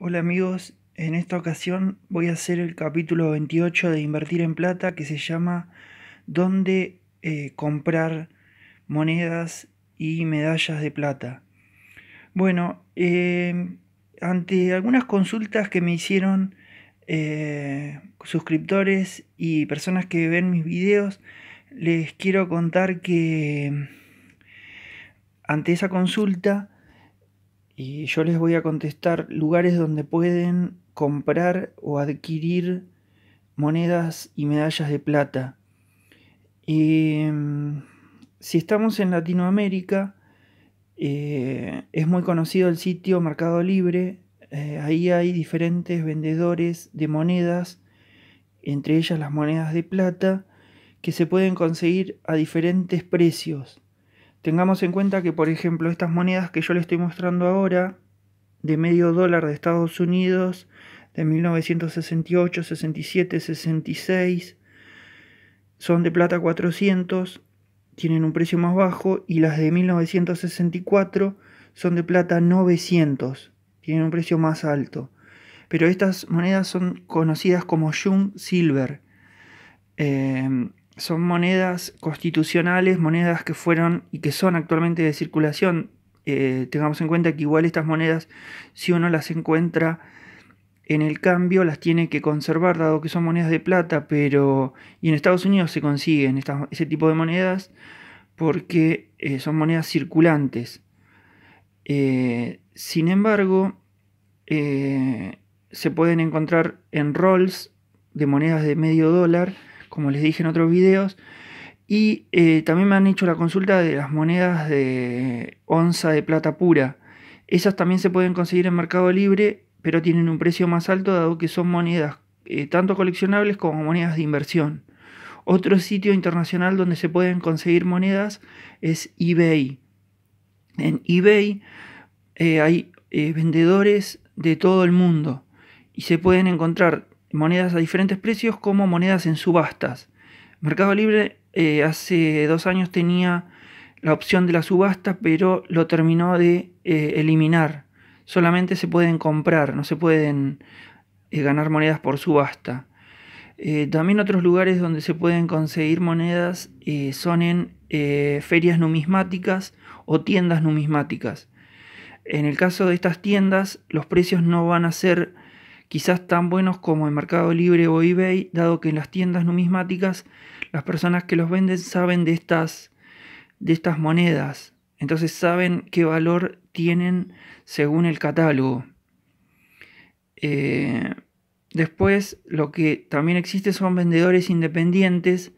Hola amigos, en esta ocasión voy a hacer el capítulo 28 de Invertir en Plata que se llama ¿Dónde eh, comprar monedas y medallas de plata? Bueno, eh, ante algunas consultas que me hicieron eh, suscriptores y personas que ven mis videos, les quiero contar que ante esa consulta y yo les voy a contestar lugares donde pueden comprar o adquirir monedas y medallas de plata. Mm, si estamos en Latinoamérica, eh, es muy conocido el sitio Mercado Libre. Eh, ahí hay diferentes vendedores de monedas, entre ellas las monedas de plata, que se pueden conseguir a diferentes precios. Tengamos en cuenta que, por ejemplo, estas monedas que yo le estoy mostrando ahora, de medio dólar de Estados Unidos, de 1968, 67, 66, son de plata 400, tienen un precio más bajo, y las de 1964 son de plata 900, tienen un precio más alto. Pero estas monedas son conocidas como Jung Silver. Eh, son monedas constitucionales, monedas que fueron y que son actualmente de circulación. Eh, tengamos en cuenta que igual estas monedas, si uno las encuentra en el cambio, las tiene que conservar, dado que son monedas de plata, pero... Y en Estados Unidos se consiguen ese tipo de monedas porque eh, son monedas circulantes. Eh, sin embargo, se pueden encontrar en rolls de monedas de medio dólar como les dije en otros videos. Y eh, también me han hecho la consulta de las monedas de onza de plata pura. Esas también se pueden conseguir en Mercado Libre, pero tienen un precio más alto dado que son monedas eh, tanto coleccionables como monedas de inversión. Otro sitio internacional donde se pueden conseguir monedas es eBay. En eBay eh, hay vendedores de todo el mundo y se pueden encontrar monedas a diferentes precios como monedas en subastas. Mercado Libre eh, hace dos años tenía la opción de la subasta, pero lo terminó de eh, eliminar. Solamente se pueden comprar, no se pueden eh, ganar monedas por subasta. también otros lugares donde se pueden conseguir monedas son en ferias numismáticas o tiendas numismáticas. En el caso de estas tiendas, los precios no van a ser quizás tan buenos como el Mercado Libre o eBay, dado que en las tiendas numismáticas las personas que los venden saben de estas, de estas monedas, entonces saben qué valor tienen según el catálogo. Eh, después, lo que también existe son vendedores independientes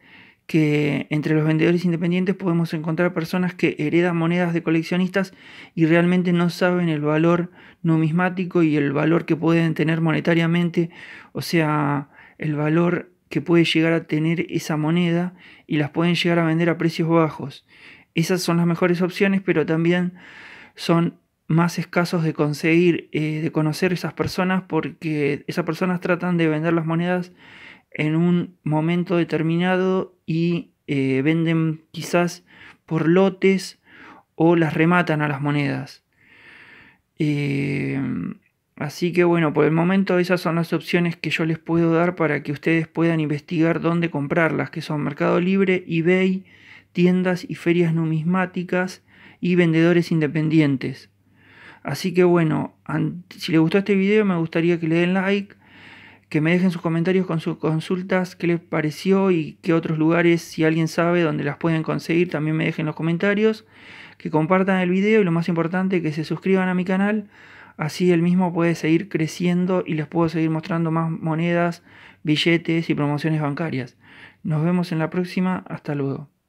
que entre los vendedores independientes podemos encontrar personas que heredan monedas de coleccionistas y realmente no saben el valor numismático y el valor que pueden tener monetariamente, o sea, el valor que puede llegar a tener esa moneda y las pueden llegar a vender a precios bajos. Esas son las mejores opciones, pero también son más escasos de conseguir, eh, de conocer esas personas, porque esas personas tratan de vender las monedas en un momento determinado y eh, venden quizás por lotes o las rematan a las monedas. Em, así que bueno, por el momento esas son las opciones que yo les puedo dar para que ustedes puedan investigar dónde comprarlas, que son Mercado Libre, eBay, tiendas y ferias numismáticas y vendedores independientes. Así que bueno, si les gustó este video me gustaría que le den like, que me dejen sus comentarios con sus consultas, qué les pareció y qué otros lugares, si alguien sabe dónde las pueden conseguir, también me dejen los comentarios, que compartan el video y lo más importante, que se suscriban a mi canal, así el mismo puede seguir creciendo y les puedo seguir mostrando más monedas, billetes y promociones bancarias. Nos vemos en la próxima, hasta luego.